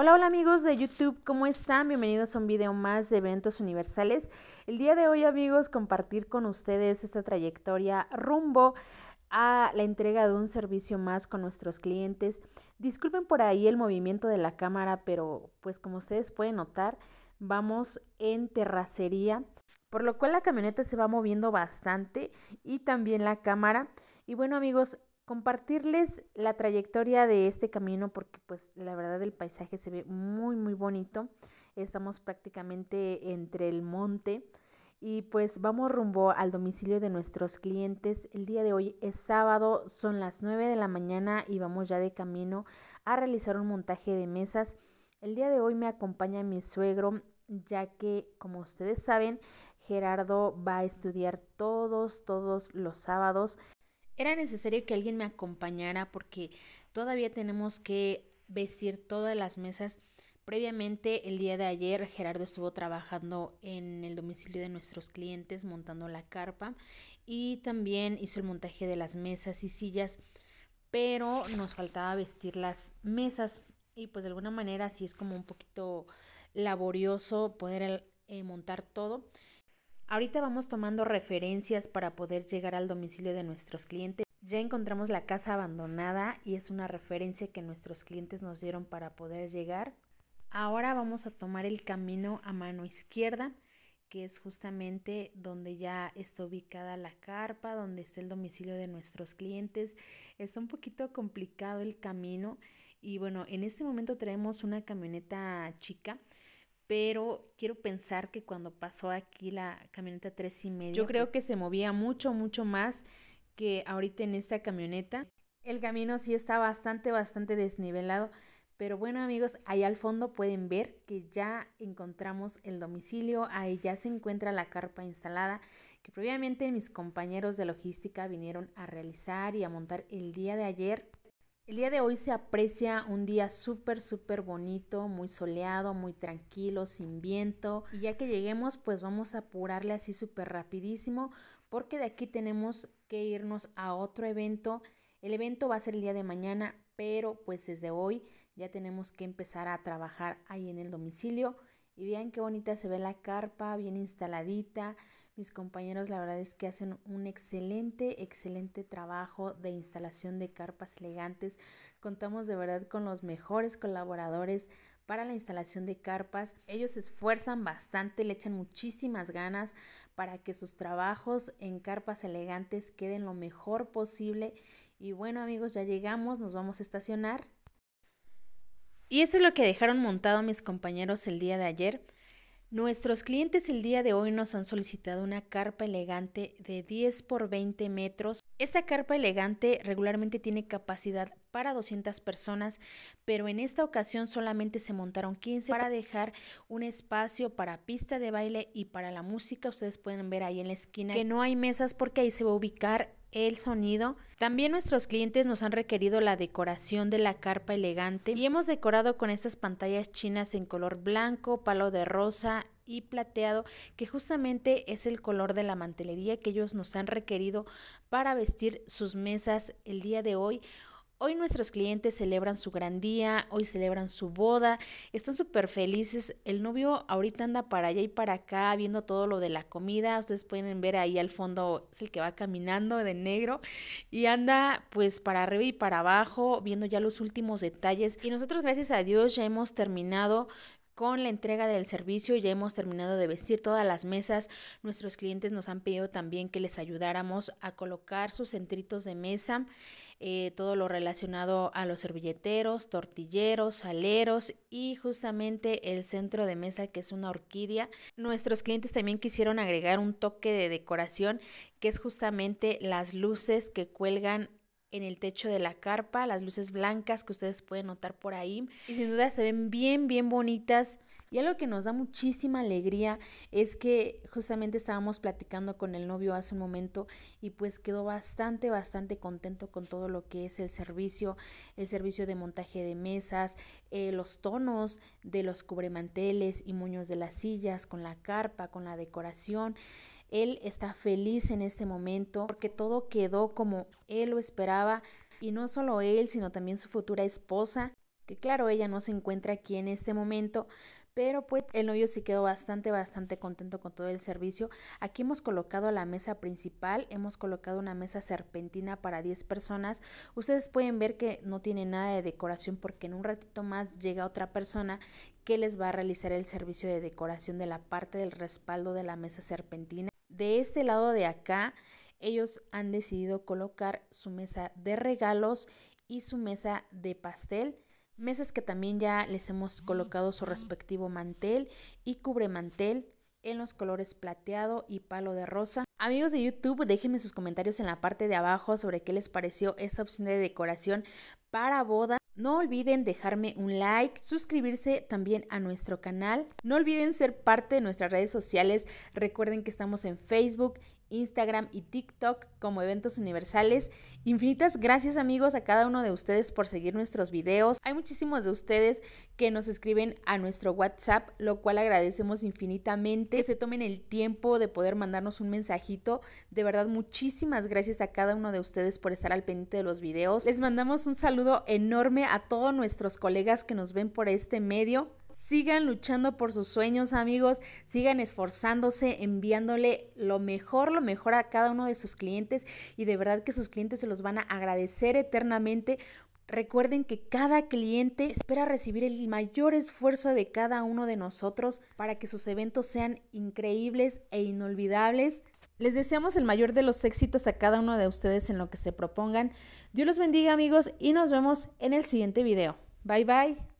Hola, hola amigos de YouTube, ¿cómo están? Bienvenidos a un video más de eventos universales. El día de hoy amigos, compartir con ustedes esta trayectoria rumbo a la entrega de un servicio más con nuestros clientes. Disculpen por ahí el movimiento de la cámara, pero pues como ustedes pueden notar, vamos en terracería, por lo cual la camioneta se va moviendo bastante y también la cámara. Y bueno amigos, compartirles la trayectoria de este camino porque pues la verdad el paisaje se ve muy muy bonito. Estamos prácticamente entre el monte y pues vamos rumbo al domicilio de nuestros clientes. El día de hoy es sábado, son las 9 de la mañana y vamos ya de camino a realizar un montaje de mesas. El día de hoy me acompaña mi suegro ya que como ustedes saben Gerardo va a estudiar todos, todos los sábados era necesario que alguien me acompañara porque todavía tenemos que vestir todas las mesas. Previamente, el día de ayer, Gerardo estuvo trabajando en el domicilio de nuestros clientes montando la carpa y también hizo el montaje de las mesas y sillas, pero nos faltaba vestir las mesas y pues de alguna manera sí es como un poquito laborioso poder eh, montar todo. Ahorita vamos tomando referencias para poder llegar al domicilio de nuestros clientes. Ya encontramos la casa abandonada y es una referencia que nuestros clientes nos dieron para poder llegar. Ahora vamos a tomar el camino a mano izquierda, que es justamente donde ya está ubicada la carpa, donde está el domicilio de nuestros clientes. Está un poquito complicado el camino y bueno, en este momento traemos una camioneta chica pero quiero pensar que cuando pasó aquí la camioneta tres y medio. Yo creo pues que se movía mucho, mucho más que ahorita en esta camioneta. El camino sí está bastante, bastante desnivelado. Pero bueno amigos, ahí al fondo pueden ver que ya encontramos el domicilio, ahí ya se encuentra la carpa instalada que previamente mis compañeros de logística vinieron a realizar y a montar el día de ayer el día de hoy se aprecia un día súper, súper bonito, muy soleado, muy tranquilo, sin viento. Y ya que lleguemos, pues vamos a apurarle así súper rapidísimo, porque de aquí tenemos que irnos a otro evento. El evento va a ser el día de mañana, pero pues desde hoy ya tenemos que empezar a trabajar ahí en el domicilio. Y vean qué bonita se ve la carpa, bien instaladita, mis compañeros la verdad es que hacen un excelente, excelente trabajo de instalación de carpas elegantes. Contamos de verdad con los mejores colaboradores para la instalación de carpas. Ellos se esfuerzan bastante, le echan muchísimas ganas para que sus trabajos en carpas elegantes queden lo mejor posible. Y bueno amigos, ya llegamos, nos vamos a estacionar. Y eso es lo que dejaron montado mis compañeros el día de ayer. Nuestros clientes el día de hoy nos han solicitado una carpa elegante de 10 por 20 metros. Esta carpa elegante regularmente tiene capacidad para 200 personas, pero en esta ocasión solamente se montaron 15 para dejar un espacio para pista de baile y para la música. Ustedes pueden ver ahí en la esquina que no hay mesas porque ahí se va a ubicar el sonido. También nuestros clientes nos han requerido la decoración de la carpa elegante y hemos decorado con estas pantallas chinas en color blanco, palo de rosa y plateado, que justamente es el color de la mantelería que ellos nos han requerido para vestir sus mesas el día de hoy. Hoy nuestros clientes celebran su gran día, hoy celebran su boda, están súper felices. El novio ahorita anda para allá y para acá viendo todo lo de la comida. Ustedes pueden ver ahí al fondo, es el que va caminando de negro y anda pues para arriba y para abajo viendo ya los últimos detalles. Y nosotros gracias a Dios ya hemos terminado con la entrega del servicio. Ya hemos terminado de vestir todas las mesas. Nuestros clientes nos han pedido también que les ayudáramos a colocar sus centritos de mesa. Eh, todo lo relacionado a los servilleteros, tortilleros, saleros y justamente el centro de mesa que es una orquídea. Nuestros clientes también quisieron agregar un toque de decoración que es justamente las luces que cuelgan en el techo de la carpa, las luces blancas que ustedes pueden notar por ahí. Y sin duda se ven bien, bien bonitas. Y algo que nos da muchísima alegría es que justamente estábamos platicando con el novio hace un momento y pues quedó bastante, bastante contento con todo lo que es el servicio, el servicio de montaje de mesas, eh, los tonos de los cubremanteles y muños de las sillas, con la carpa, con la decoración. Él está feliz en este momento porque todo quedó como él lo esperaba y no solo él, sino también su futura esposa, que claro, ella no se encuentra aquí en este momento, pero pues el novio sí quedó bastante, bastante contento con todo el servicio. Aquí hemos colocado la mesa principal, hemos colocado una mesa serpentina para 10 personas. Ustedes pueden ver que no tiene nada de decoración porque en un ratito más llega otra persona que les va a realizar el servicio de decoración de la parte del respaldo de la mesa serpentina de este lado de acá, ellos han decidido colocar su mesa de regalos y su mesa de pastel. Mesas que también ya les hemos colocado su respectivo mantel y cubre mantel en los colores plateado y palo de rosa. Amigos de YouTube, déjenme sus comentarios en la parte de abajo sobre qué les pareció esa opción de decoración para boda. No olviden dejarme un like, suscribirse también a nuestro canal. No olviden ser parte de nuestras redes sociales. Recuerden que estamos en Facebook, Instagram y TikTok como eventos universales Infinitas gracias amigos a cada uno de ustedes por seguir nuestros videos. Hay muchísimos de ustedes que nos escriben a nuestro WhatsApp, lo cual agradecemos infinitamente. Que se tomen el tiempo de poder mandarnos un mensajito. De verdad, muchísimas gracias a cada uno de ustedes por estar al pendiente de los videos. Les mandamos un saludo enorme a todos nuestros colegas que nos ven por este medio. Sigan luchando por sus sueños, amigos. Sigan esforzándose, enviándole lo mejor, lo mejor a cada uno de sus clientes. Y de verdad que sus clientes se los van a agradecer eternamente. Recuerden que cada cliente espera recibir el mayor esfuerzo de cada uno de nosotros para que sus eventos sean increíbles e inolvidables. Les deseamos el mayor de los éxitos a cada uno de ustedes en lo que se propongan. Dios los bendiga amigos y nos vemos en el siguiente video. Bye bye.